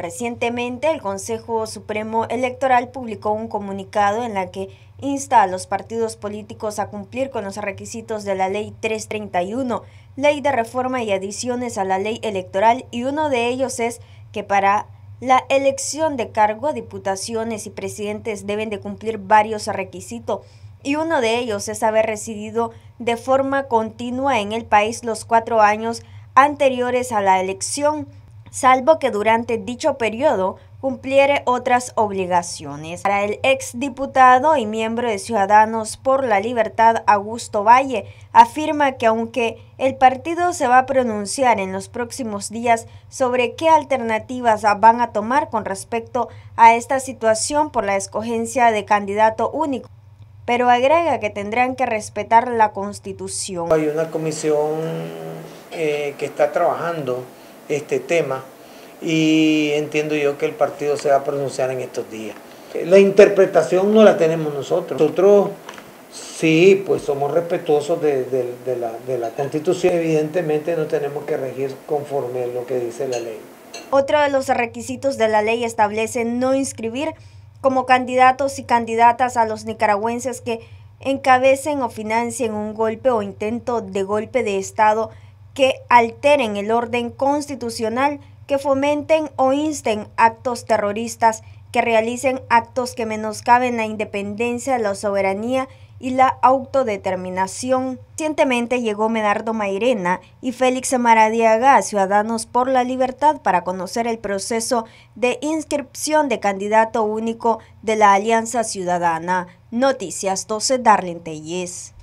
Recientemente, el Consejo Supremo Electoral publicó un comunicado en la que insta a los partidos políticos a cumplir con los requisitos de la Ley 331, Ley de Reforma y Adiciones a la Ley Electoral, y uno de ellos es que para la elección de cargo diputaciones y presidentes deben de cumplir varios requisitos, y uno de ellos es haber residido de forma continua en el país los cuatro años anteriores a la elección salvo que durante dicho periodo cumpliere otras obligaciones. Para el exdiputado y miembro de Ciudadanos por la Libertad, Augusto Valle, afirma que aunque el partido se va a pronunciar en los próximos días sobre qué alternativas van a tomar con respecto a esta situación por la escogencia de candidato único, pero agrega que tendrán que respetar la Constitución. Hay una comisión eh, que está trabajando este tema y entiendo yo que el partido se va a pronunciar en estos días. La interpretación no la tenemos nosotros. Nosotros sí, pues somos respetuosos de, la, la constitución. Evidentemente no tenemos que regir conforme a lo que dice la ley. Otro de los requisitos de la ley establece no inscribir como candidatos y candidatas a los nicaragüenses que encabecen o financien un golpe o intento de golpe de Estado que alteren el orden constitucional, que fomenten o insten actos terroristas, que realicen actos que menoscaben la independencia, la soberanía y la autodeterminación. Recientemente llegó Medardo Mairena y Félix Maradiaga a Ciudadanos por la Libertad para conocer el proceso de inscripción de candidato único de la Alianza Ciudadana. Noticias 12 Darlene Tellez.